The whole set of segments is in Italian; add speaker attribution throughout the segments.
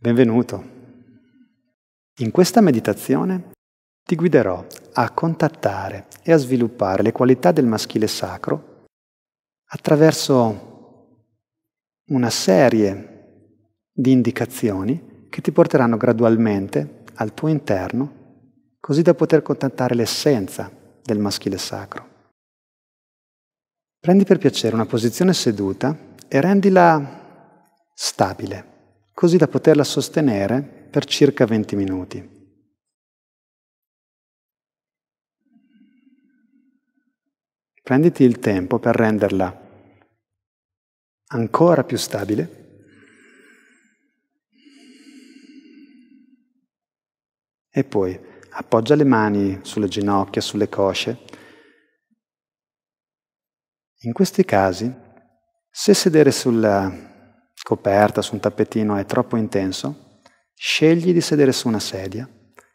Speaker 1: Benvenuto. In questa meditazione ti guiderò a contattare e a sviluppare le qualità del maschile sacro attraverso una serie di indicazioni che ti porteranno gradualmente al tuo interno così da poter contattare l'essenza del maschile sacro. Prendi per piacere una posizione seduta e rendila stabile così da poterla sostenere per circa 20 minuti. Prenditi il tempo per renderla ancora più stabile e poi appoggia le mani sulle ginocchia, sulle cosce. In questi casi, se sedere sulla coperta, su un tappetino è troppo intenso, scegli di sedere su una sedia,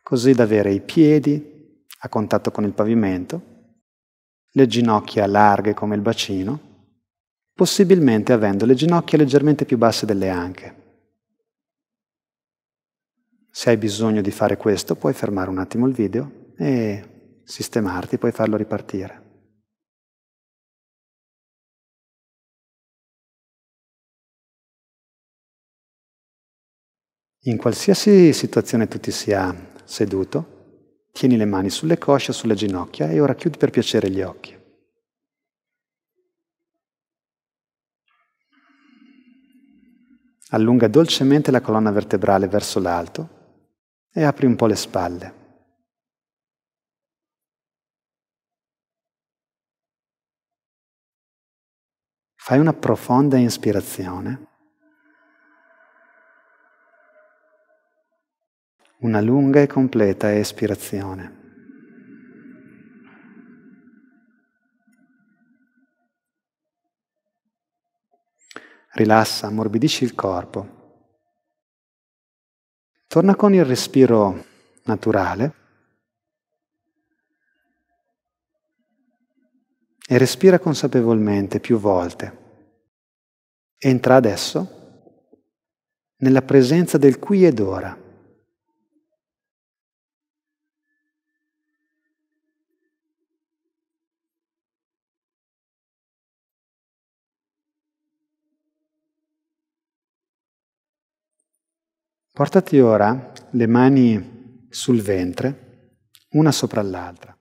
Speaker 1: così da avere i piedi a contatto con il pavimento, le ginocchia larghe come il bacino, possibilmente avendo le ginocchia leggermente più basse delle anche. Se hai bisogno di fare questo puoi fermare un attimo il video e sistemarti, puoi farlo ripartire. In qualsiasi situazione tu ti sia seduto, tieni le mani sulle cosce, o sulle ginocchia e ora chiudi per piacere gli occhi. Allunga dolcemente la colonna vertebrale verso l'alto e apri un po' le spalle. Fai una profonda ispirazione una lunga e completa espirazione. Rilassa, ammorbidisci il corpo. Torna con il respiro naturale e respira consapevolmente più volte. Entra adesso nella presenza del qui ed ora. Portati ora le mani sul ventre, una sopra l'altra.